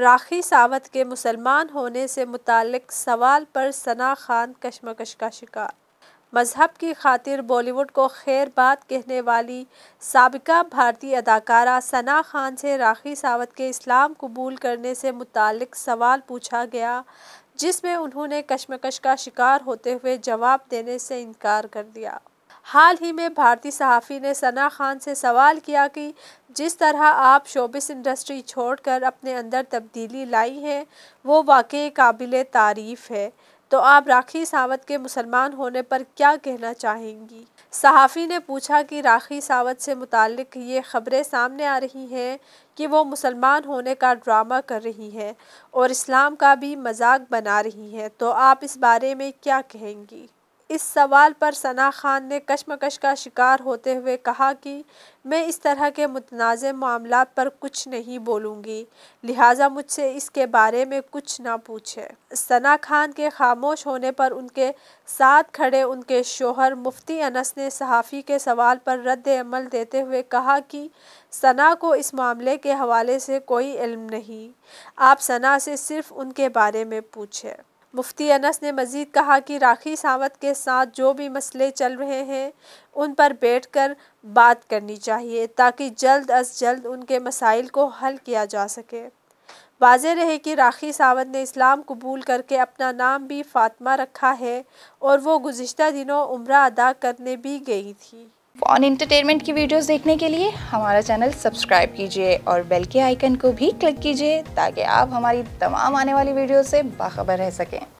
राखी सावत के मुसलमान होने से मुतक सवाल पर सना खान कशमकश का शिकार मजहब की खातिर बॉलीवुड को खैर बात कहने वाली सबका भारतीय अदाकारा सना खान से राखी सावत के इस्लाम कबूल करने से मुतक सवाल पूछा गया जिसमें उन्होंने कशमकश का शिकार होते हुए जवाब देने से इनकार कर दिया हाल ही में भारतीय सहाफ़ी ने सना खान से सवाल किया कि जिस तरह आप शोबिस इंडस्ट्री छोड़कर अपने अंदर तब्दीली लाई है वो वाकई काबिल तारीफ़ है तो आप राखी सावत के मुसलमान होने पर क्या कहना चाहेंगी सहाफ़ी ने पूछा कि राखी सावत से मुतक ये ख़बरें सामने आ रही हैं कि वो मुसलमान होने का ड्रामा कर रही हैं और इस्लाम का भी मजाक बना रही हैं तो आप इस बारे में क्या कहेंगी इस सवाल पर सना खान ने कश्मकश का शिकार होते हुए कहा कि मैं इस तरह के मुतनाज़ मामला पर कुछ नहीं बोलूँगी लिहाजा मुझसे इसके बारे में कुछ ना पूछे सना खान के खामोश होने पर उनके साथ खड़े उनके शोहर मुफ्ती अनस ने सहाफ़ी के सवाल पर रद्द अमल देते हुए कहा कि सना को इस मामले के हवाले से कोई इल्म नहीं आप सना से सिर्फ़ उनके बारे में पूछें मुफ्ती अनस ने मज़ीद कहा कि राखी सावंत के साथ जो भी मसले चल रहे हैं उन पर बैठ कर बात करनी चाहिए ताकि जल्द अज जल्द उनके मसाइल को हल किया जा सके वाज रहे कि राखी सावंत ने इस्लाम कबूल करके अपना नाम भी फातमा रखा है और वो गुज्त दिनों उम्र अदा करने भी गई थी फॉन एंटरटेनमेंट की वीडियोस देखने के लिए हमारा चैनल सब्सक्राइब कीजिए और बेल के आइकन को भी क्लिक कीजिए ताकि आप हमारी तमाम आने वाली वीडियो से बाखबर रह सकें